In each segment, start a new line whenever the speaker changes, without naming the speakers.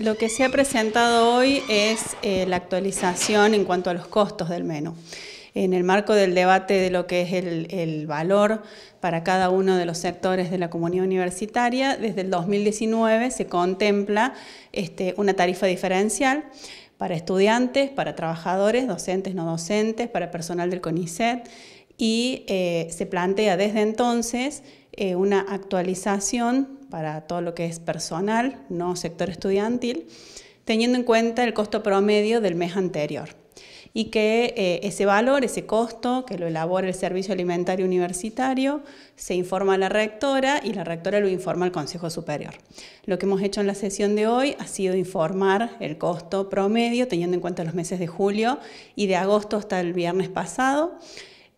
Lo que se ha presentado hoy es eh, la actualización en cuanto a los costos del menú. En el marco del debate de lo que es el, valor para cada uno de los sectores de la comunidad universitaria, desde el 2019 se contempla este, una tarifa diferencial para estudiantes, para trabajadores, docentes, no docentes, para personal del CONICET y eh, se plantea desde entonces eh, una actualización para todo lo que es personal, no sector estudiantil, teniendo en cuenta el costo promedio del mes anterior y que eh, ese valor, ese costo, que lo elabora el Servicio Alimentario Universitario, se informa a la rectora y la rectora lo informa al Consejo Superior. Lo que hemos hecho en la sesión de hoy ha sido informar el costo promedio, teniendo en cuenta los meses de julio y de agosto hasta el viernes pasado,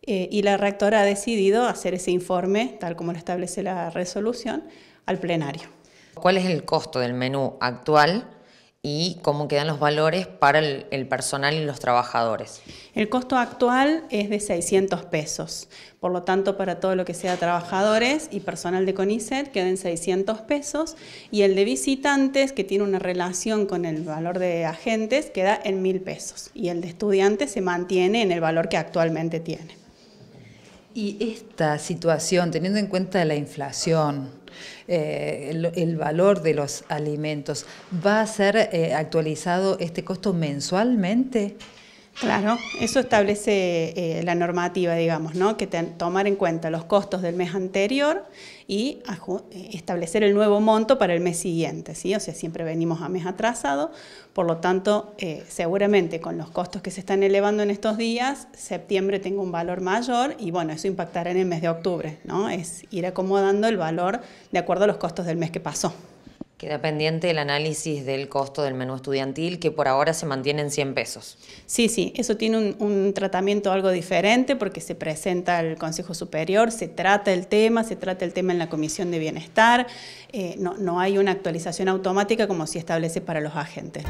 eh, y la rectora ha decidido hacer ese informe, tal como lo establece la resolución, al plenario. ¿Cuál es el costo del menú actual y cómo quedan los valores para el, personal y los trabajadores? El costo actual es de 600 pesos, por lo tanto para todo lo que sea trabajadores y personal de CONICET queda 600 pesos y el de visitantes, que tiene una relación con el valor de agentes, queda en 1000 pesos y el de estudiantes se mantiene en el valor que actualmente tiene. Y esta situación, teniendo en cuenta la inflación, eh, el, valor de los alimentos. ¿Va a ser eh, actualizado este costo mensualmente? Claro, eso establece eh, la normativa, digamos, ¿no? que tomar en cuenta los costos del mes anterior y eh, establecer el nuevo monto para el mes siguiente. O sea, siempre venimos a mes atrasado, por lo tanto, eh, seguramente con los costos que se están elevando en estos días, septiembre tenga un valor mayor y bueno, eso impactará en el mes de octubre. ¿no? Es ir acomodando el valor de acuerdo a los costos del mes que pasó. Queda pendiente el análisis del costo del menú estudiantil, que por ahora se mantiene en 100 pesos. Sí, sí, eso tiene un, tratamiento algo diferente porque se presenta al Consejo Superior, se trata el tema, se trata el tema en la Comisión de Bienestar, eh, no, no hay una actualización automática como se establece para los agentes.